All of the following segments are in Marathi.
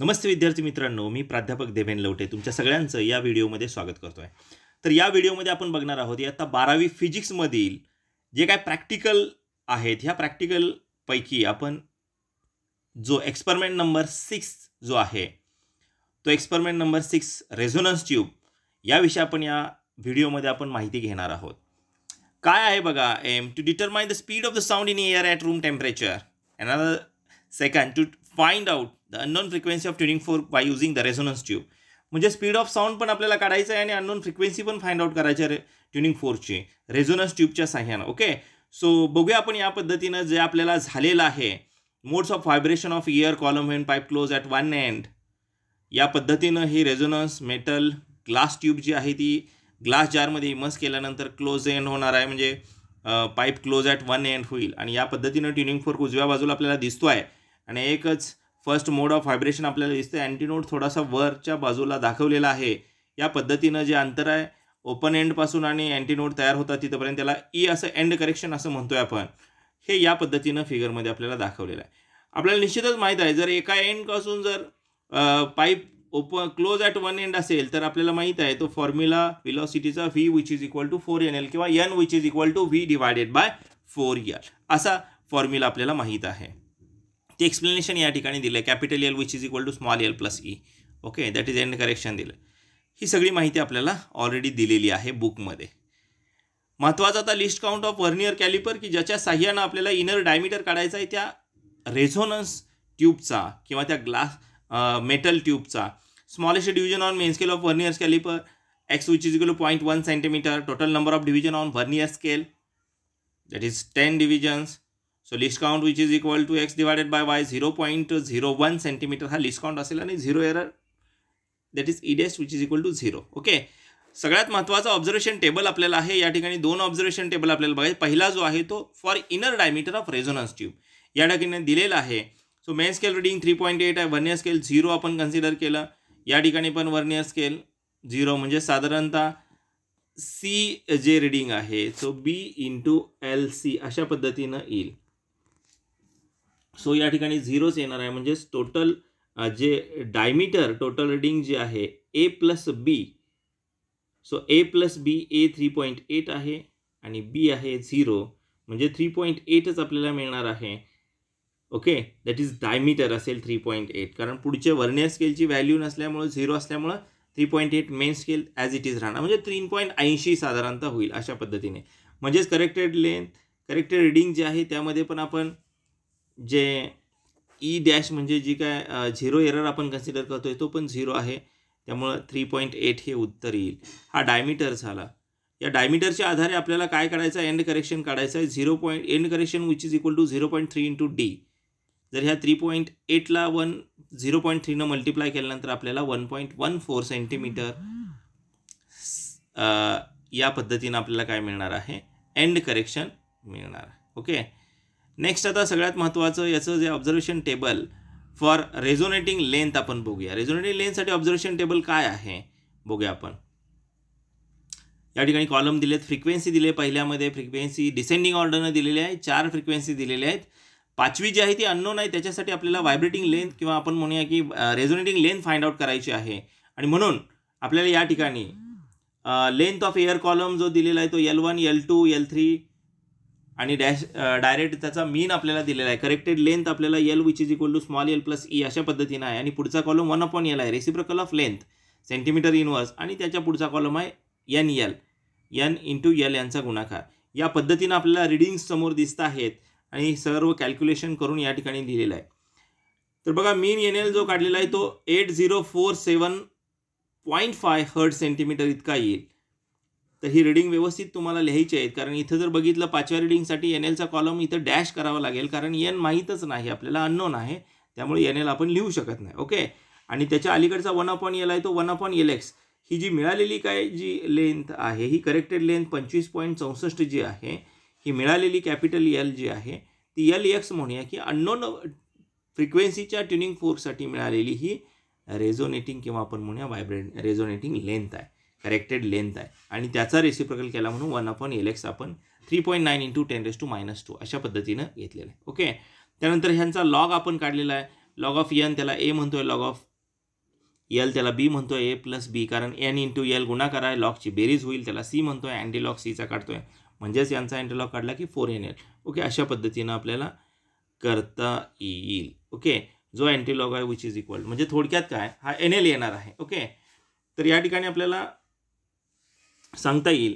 नमस्ते विद्यार्थी मित्रांनो मी प्राध्यापक देवेन लवटे तुमच्या सगळ्यांचं या व्हिडिओमध्ये स्वागत करतो आहे तर या व्हिडिओमध्ये आपण बघणार आहोत आता बारावी फिजिक्समधील जे काय प्रॅक्टिकल आहेत ह्या प्रॅक्टिकलपैकी आपण जो एक्सपेरिमेंट नंबर सिक्स जो आहे तो experiment number six resonance tube याविषयी आपण या व्हिडिओमध्ये आपण माहिती घेणार आहोत काय आहे बघा aim to determine the speed of the sound in air at room temperature another second to find out the unknown frequency of tuning fork by using the resonance tube म्हणजे स्पीड ऑफ साऊंड पण आपल्याला काढायचं आहे आणि अननोन फ्रिक्वेन्सी पण फाइंड आउट करायचे आहे ट्युनिंग फोरची रेझोनन्स ट्यूबच्या साह्यानं ओके सो बघूया आपण या पद्धतीनं जे आपल्याला झालेलं आहे modes of vibration of air column and pipe closed at one end या पद्धतीनं ही रेझोनन्स मेटल ग्लास ट्यूब जी आहे ती ग्लास जारमध्ये इमस केल्यानंतर क्लोज एंड होणार आहे म्हणजे pipe closed at one end होईल आणि या पद्धतीनं ट्युनिंग फोर्क उजव्या बाजूला आपल्याला दिसतो आहे आणि एकच फर्स्ट मोड ऑफ व्हायब्रेशन आपल्याला दिसते अँटीनोड थोडासा वरच्या बाजूला दाखवलेला आहे या पद्धतीनं जे अंतर आहे ओपन एंडपासून आणि अँटीनोड तयार होतात तिथंपर्यंत त्याला ई e असं एंड करेक्शन असं म्हणतोय आपण हे या पद्धतीनं फिगरमध्ये आपल्याला दाखवलेलं आहे आपल्याला निश्चितच माहीत आहे जर एका एंडपासून जर pipe open closed at one end असेल तर आपल्याला माहीत आहे तो फॉर्म्युला विलॉसिटीचा V which is equal to four N L किंवा N which is equal to V divided by four L असा फॉर्म्युला आपल्याला माहीत आहे ते एक्सप्लेनेशन या ठिकाणी दिलं आहे capital L which is equal to small L plus E okay that is end correction दिलं ही सगळी माहिती आपल्याला ऑलरेडी दिलेली आहे बुकमध्ये महत्त्वाचा आता least count of vernier calliper की ज्याच्या साह्यानं आपल्याला इनर डायमीटर काढायचा आहे त्या रेझोनन्स ट्यूबचा किंवा त्या ग्लास मेटल ट्यूबचा smallest division on main scale of vernier calliper X which is equal point one centimetre total number of division on vernier scale that is ten divisions so least count which is equal to X divided by Y zero point zero one centimetre हा लिस्काउंट असेल आणि झिरो एरर दॅट इज इडेस्ट which is equal to zero okay सगळ्यात महत्त्वाचा ऑब्झर्वेशन टेबल आपल्याला आहे या ठिकाणी दोन ऑब्झर्वेशन टेबल आपल्याला बघायचं पहिला जो आहे तो for inner diameter of resonance tube या ठिकाणी दिलेला आहे so main scale reading three point eight आहे वर्नियर स्केल झिरो आपण कन्सिडर केलं या ठिकाणी पण वर्नियर स्केल झिरो म्हणजे साधारणतः सी जे रिडिंग आहे so B into L C अशा पद्धतीनं येईल सो या ठिकाणी झिरोच येणार आहे म्हणजेच टोटल जे डायमीटर टोटल रिडिंग जे आहे A plus B so A plus B A three point eight आहे आणि बी आहे झिरो म्हणजे थ्री पॉईंट एटच आपल्याला मिळणार आहे ओके दॅट इज डायमीटर असेल थ्री पॉईंट एट कारण पुढचे वर्नियर स्केलची व्हॅल्यू नसल्यामुळं झिरो असल्यामुळं three point eight main scale as it is राहणार म्हणजे तीन पॉईंट ऐंशी साधारणतः होईल अशा पद्धतीने म्हणजेच करेक्टेड लेन करेक्टेड रिडिंग जे आहे त्यामध्ये पण आपण जे ई e डॅश म्हणजे जी काय झिरो एरर आपण कन्सिडर करतो आहे तो पण झिरो आहे त्यामुळं थ्री पॉईंट एट हे उत्तर येईल हा डायमीटर झाला या डायमीटरच्या आधारे आपल्याला काय काढायचं आहे एंड करेक्शन काढायचं आहे zero point end correction which is equal to zero point three into D जर ह्या थ्री पॉईंट एटला वन झिरो पॉईंट थ्रीनं मल्टिप्लाय केल्यानंतर आपल्याला one point one four centimetre या पद्धतीनं आपल्याला काय मिळणार आहे एंड करेक्शन मिळणार ओके नेक्स्ट आता सगळ्यात महत्त्वाचं याचं जे observation table for resonating length आपण बघूया रेझोनेटिंग लेंथसाठी ऑब्झर्वेशन टेबल काय आहे बघूया आपण या ठिकाणी कॉलम दिलेत फ्रिक्वेन्सी दिले पहिल्यामध्ये फ्रिक्वेन्सी डिसेंडिंग ऑर्डरनं दिलेली आहे चार फ्रिक्वेन्सी दिलेल्या आहेत पाचवी जी आहे ती अननोन आहे त्याच्यासाठी आपल्याला व्हायब्रेटिंग लेंथ किंवा आपण म्हणूया की रेझोनेटिंग लेंथ फाइंड आउट करायची आहे आणि म्हणून आपल्याला या ठिकाणी लेंथ ऑफ एअर कॉलम जो दिलेला आहे तो L one L two L three आणि डॅश डायरेक्ट त्याचा मीन आपल्याला दिलेला आहे करेक्टेड लेंथ आपल्याला L which is equal to small L plus E अशा पद्धतीनं आहे आणि पुढचा कॉलम वन अपॉन एल आहे reciprocal of length centimetre inverse आणि त्याच्या पुढचा कॉलम आहे N L N into L यांचा गुणाकार या पद्धतीनं आपल्याला रिडिंग्स समोर दिसत आहेत आणि सर्व कॅल्क्युलेशन करून या ठिकाणी दिलेलं आहे तर बघा मीन एन एल जो काढलेला आहे तो eight zero four seven point five hertz centimetre इतका येईल तर ही रिडिंग व्यवस्थित तुम्हाला लिहायची आहेत कारण इथं जर बघितलं पाचव्या रिडिंगसाठी एन एलचा कॉलम इथं डॅश करावा लागेल कारण एन माहीतच नाही आपल्याला अननोन आहे त्यामुळे एन एल आपण लिहू शकत नाही ओके आणि त्याच्या अलीकडचा वन अपॉन एल आहे तो वन अपॉन एल एक्स ही जी मिळालेली काय जी लेंथ आहे ही करेक्टेड लेंथ पंचवीस पॉईंट चौसष्ट जी आहे ही मिळालेली कॅपिटल एल जी आहे ती एल एक्स म्हणूया की अननोन फ्रिक्वेन्सीच्या ट्युनिंग फोर्ससाठी मिळालेली ही रेझोनेटिंग किंवा आपण म्हणूया व्हायब्रेट रेझोनेटिंग लेंथ आहे करेक्टेड लेंथ आहे आणि त्याचा रेसिप्रकल केला म्हणून वन अपॉन एल एक्स आपण three point nine into ten raise to minus two अशा पद्धतीनं घेतलेलं आहे ओके त्यानंतर ह्यांचा लॉग आपण काढलेला आहे लॉग ऑफ एन त्याला ए म्हणतो आहे लॉग ऑफ एल त्याला बी म्हणतो आहे ए प्लस बी कारण एन इंटू एल गुणाकार आहे लॉगची बेरीज होईल त्याला सी म्हणतो आहे अँटीलॉग सीचा काढतो आहे म्हणजेच यांचा अँटीलॉग काढला की फोर एन एल ओके अशा पद्धतीनं आपल्याला करता येईल ओके जो अँटीलॉग आहे विच इज इक्वल म्हणजे थोडक्यात काय हा एन एल येणार आहे ओके तर या ठिकाणी आपल्याला सांगता येईल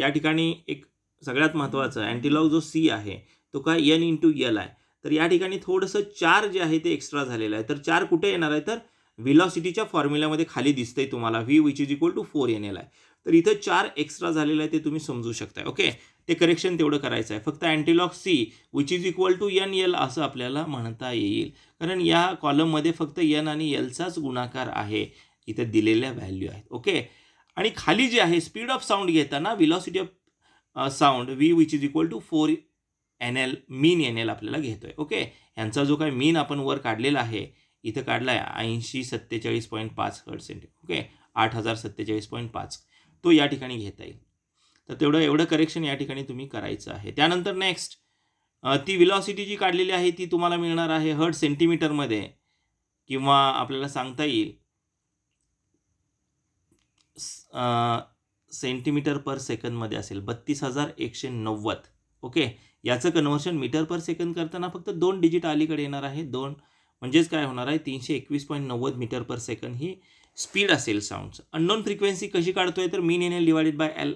या ठिकाणी एक सगळ्यात महत्त्वाचं अँटीलॉग जो सी आहे तो काय एन इंटू यल आहे तर या ठिकाणी थोडंसं चार जे आहे ते एक्स्ट्रा झालेलं आहे तर चार कुठे येणार आहे तर व्हिलॉसिटीच्या फॉर्म्युलामध्ये खाली आहे तुम्हाला V which is equal to four N L आहे तर इथं चार एक्स्ट्रा झालेलं आहे ते तुम्ही समजू शकताय ओके ते करेक्शन तेवढं करायचं आहे फक्त antilog C which is equal to N L असं आपल्याला म्हणता येईल कारण या कॉलममध्ये फक्त एन आणि एलचाच गुणाकार आहे इथं दिलेल्या व्हॅल्यू आहेत ओके आणि खाली जे आहे स्पीड ऑफ साऊंड घेताना velocity of sound V which is equal to four N L mean N L आपल्याला घेतो आहे ओके यांचा जो काय मीन आपण वर काढलेला आहे इथं काढला आहे ऐंशी सत्तेचाळीस पॉईंट पाच पर्सेंट ओके आठ हजार सत्तेचाळीस पॉईंट पाच तो या ठिकाणी घेता येईल तर तेवढं एवढं करेक्शन या ठिकाणी तुम्ही करायचं आहे त्यानंतर नेक्स्ट ती विलॉसिटी जी काढलेली आहे ती तुम्हाला मिळणार आहे हर्ट सेंटीमीटरमध्ये किंवा आपल्याला सांगता येईल सेंटीमीटर पर सेकंदमध्ये असेल बत्तीस हजार एकशे नव्वद ओके याचं कन्व्हर्शन मीटर पर सेकंद करताना फक्त दोन डिजिट अलीकडे येणार आहे दोन म्हणजेच काय होणार आहे तीनशे एकवीस पॉईंट नव्वद मीटर पर सेकंद ही स्पीड असेल साऊंडचं अननोन फ्रिक्वेन्सी कशी काढतोय तर mean N L divided by L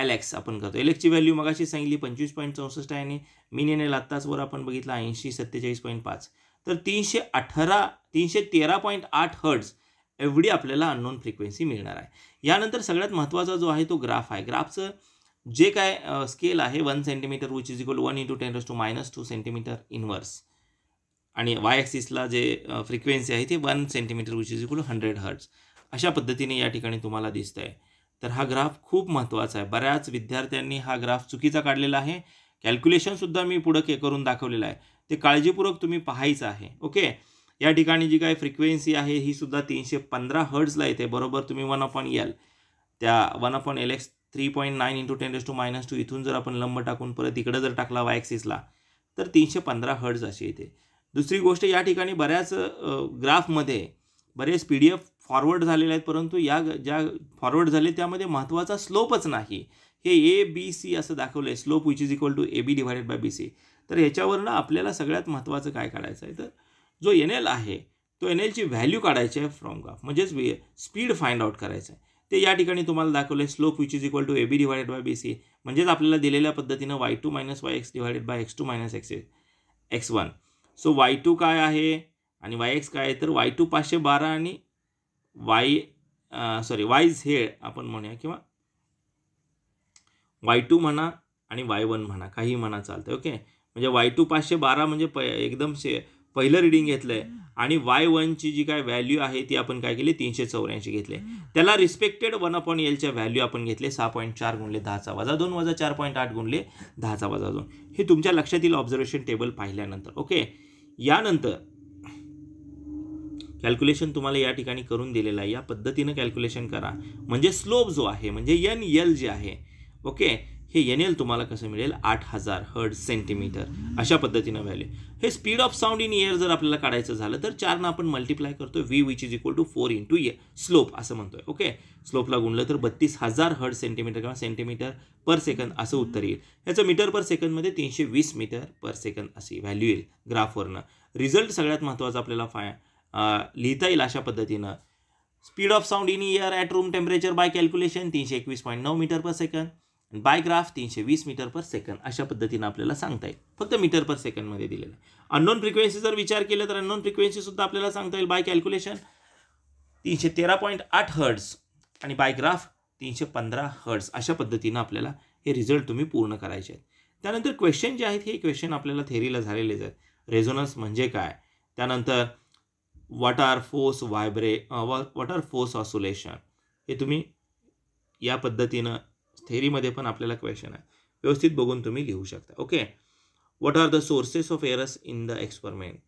L X आपण करतो एल एक्सची व्हॅल्यू मगाशी सांगितली पंचवीस पॉईंट चौसष्ट आहे आणि मीन एन एल आत्ताचवर आपण बघितला ऐंशी सत्तेचाळीस पॉईंट पाच तर तीनशे अठरा तीनशे तेरा पॉईंट आठ हर्ड्स एवढी आपल्याला अननोन फ्रिक्वेन्सी मिळणार आहे यानंतर सगळ्यात महत्त्वाचा जो आहे तो ग्राफ आहे ग्राफचं जे काय स्केल आहे one centimetre which is equal one into ten raise to minus two centimetre inverse आणि वाय एक्सिसला जे फ्रिक्वेन्सी आहे ते one centimetre which is equal hundred hertz अशा पद्धतीने या ठिकाणी तुम्हाला दिसतं आहे तर हा ग्राफ खूप महत्त्वाचा आहे बऱ्याच विद्यार्थ्यांनी हा ग्राफ चुकीचा काढलेला आहे कॅल्क्युलेशनसुद्धा मी पुढं के करून दाखवलेलं आहे ते काळजीपूर्वक तुम्ही पाहायचं आहे ओके या ठिकाणी जी काय फ्रिक्वेन्सी आहे ही सुद्धा तीनशे पंधरा हर्ट्जला येते बरोबर तुम्ही वन अपॉन एल त्या one upon L X three point nine into ten raise to minus two इथून जर आपण लंब टाकून परत इकडं जर टाकला वाय एक्सिसला तर तीनशे पंधरा हर्ड्स अशी येते दुसरी गोष्ट या ठिकाणी बऱ्याच ग्राफमध्ये बरेच पी डी एफ फॉरवर्ड झालेले आहेत परंतु या ज्या फॉरवर्ड झाले त्यामध्ये महत्त्वाचा स्लोपच नाही हे ए बी सी असं दाखवलं आहे slope which is equal to A B divided by B C तर ह्याच्यावरनं आपल्याला सगळ्यात महत्त्वाचं काय काढायचं आहे तर जो एन एल आहे तो एन एलची व्हॅल्यू काढायची आहे फ्रॉम ग्राफ म्हणजेच स्पीड फाईंड आउट करायचं आहे ते या ठिकाणी तुम्हाला दाखवलं आहे slope which is equal to A B divided by B C म्हणजेच आपल्याला दिलेल्या पद्धतीनं Y two minus Y X divided by X two minus X X one so Y two काय आहे आणि वाय एक्स काय आहे तर वाय टू पाचशे बारा आणि वाय सॉरी वाय झेड आपण म्हणूया किंवा वाय टू म्हणा आणि वाय वन म्हणा काही म्हणा चालतं ओके म्हणजे वाय टू पाचशे बारा म्हणजे प एकदम से पहिलं रिडिंग घेतलंय आणि वाय वनची जी काय व्हॅल्यू आहे ती आपण काय केली तीनशे चौऱ्याऐंशी घेतले त्याला रिस्पेक्टेड वन अपॉन एलच्या व्हॅल्यू आपण घेतले सहा पॉईंट चार गुणले दहाचा वजा दोन वजा चार पॉईंट आठ गुणले दहाचा वजा दोन हे तुमच्या लक्षात येईल ऑब्झर्वेशन टेबल पाहिल्यानंतर ओके यानंतर कॅल्क्युलेशन तुम्हाला या ठिकाणी करून दिलेलं आहे या पद्धतीनं कॅल्क्युलेशन करा म्हणजे स्लोप जो आहे म्हणजे एन एल जे आहे ओके हे एन एल तुम्हाला कसं मिळेल आठ हजार हर्ड सेंटीमीटर अशा पद्धतीनं व्हॅल्यू हे speed of sound in air जर आपल्याला काढायचं झालं तर चारनं आपण मल्टिप्लाय करतो V which is equal to four to air slope असं म्हणतोय ओके स्लोपला गुणलं तर बत्तीस हजार हर्ड सेंटीमीटर किंवा सेंटीमीटर पर सेकंद असं उत्तर येईल याचं मीटर पर सेकंदमध्ये तीनशे वीस मीटर पर सेकंद अशी व्हॅल्यू येईल ग्राफवरनं रिझल्ट सगळ्यात महत्त्वाचा आपल्याला फाय लिहिता येईल अशा पद्धतीनं speed of sound in air at room temperature by calculation तीनशे एकवीस पॉईंट नऊ मीटर पर सेकंड बायग्राफ तीनशे वीस मीटर पर सेकंड अशा पद्धतीनं आपल्याला सांगता येईल फक्त मीटर पर सेकंडमध्ये दिलेलं आहे अननोन फ्रिक्वेन्सी जर विचार केला तर अननोन फ्रिक्वेन्सीसुद्धा आपल्याला सांगता येईल बाय कॅल्क्युलेशन तीनशे तेरा पॉईंट आठ हर्ड्स आणि बायग्राफ तीनशे पंधरा हर्ड्स अशा पद्धतीनं आपल्याला हे रिझल्ट तुम्ही पूर्ण करायचे आहेत त्यानंतर क्वेश्चन जे आहेत हे क्वेश्चन आपल्याला थेरीला झालेलेच आहेत रेझोनन्स म्हणजे काय त्यानंतर what are forced vibration what are forced oscillation हे तुम्ही या पद्धतीनं थेरीमध्ये पण आपल्याला क्वेश्चन आहे व्यवस्थित बघून तुम्ही लिहू शकता okay what are the sources of errors in the experiment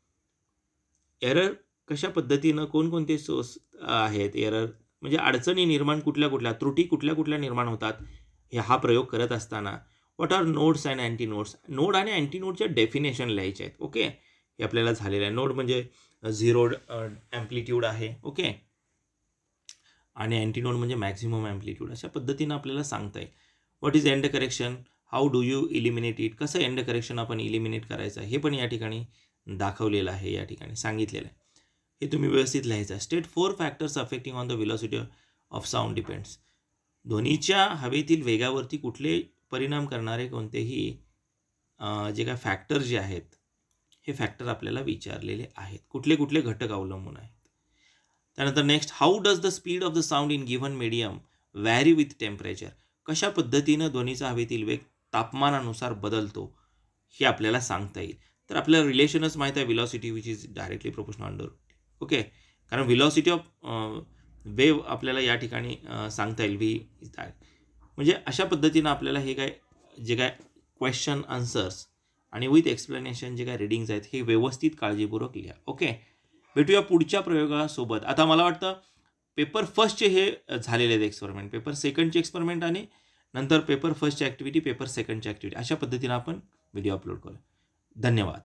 error कशा पद्धतीनं कोणकोणते सोर्स आहेत एरर म्हणजे अडचणी निर्माण कुठल्या कुठल्या त्रुटी कुठल्या कुठल्या निर्माण होतात हे हा प्रयोग करत असताना what are nodes and antinodes node आणि अँटी नोटच्या डेफिनेशन लिहायचे आहेत ओके हे आपल्याला झालेलं आहे नोड म्हणजे झिरो ॲम्प्लिट्यूड uh, आहे ओके आणि अँटीनोड म्हणजे मॅक्झिमम ॲम्प्लिट्यूड अशा पद्धतीनं आपल्याला सांगता येईल what is end correction how do you eliminate it कसं एंड करेक्शन आपण इलिमिनेट करायचं हे पण या ठिकाणी दाखवलेलं आहे या ठिकाणी सांगितलेलं आहे हे तुम्ही व्यवस्थित लिहायचं state four factors affecting on the velocity of sound depends ध्वनीच्या हवेतील वेगावरती कुठले परिणाम करणारे कोणतेही जे काय फॅक्टर जे आहेत हे फॅक्टर आपल्याला विचारलेले आहेत कुठले कुठले घटक अवलंबून आहे त्यानंतर next how does the speed of the sound in given medium vary with temperature कशा पद्धतीनं ध्वनीचा हवेतील वेग तापमानानुसार बदलतो हे आपल्याला सांगता येईल तर आपल्याला रिलेशनच माहीत आहे velocity which is directly proportion under okay कारण विलॉसिटी ऑफ वेव आपल्याला या ठिकाणी सांगता येईल व्ही इज दॅट म्हणजे अशा पद्धतीनं आपल्याला हे काय जे काय क्वेश्चन आन्सर्स आणि विथ एक्सप्लेनेशन जे काय रिडिंग्स आहेत हे व्यवस्थित काळजीपूर्वक लिहा ओके भेटूया पुढच्या प्रयोगासोबत आता मला वाटतं पेपर फर्स्टचे हे झालेले आहेत एक्सपेरिमेंट पेपर सेकंडचे एक्सपेरिमेंट आणि नंतर पेपर फर्स्टची ॲक्टिव्हिटी पेपर सेकंडची ॲक्टिव्हिटी अशा पद्धतीनं आपण व्हिडिओ अपलोड करू धन्यवाद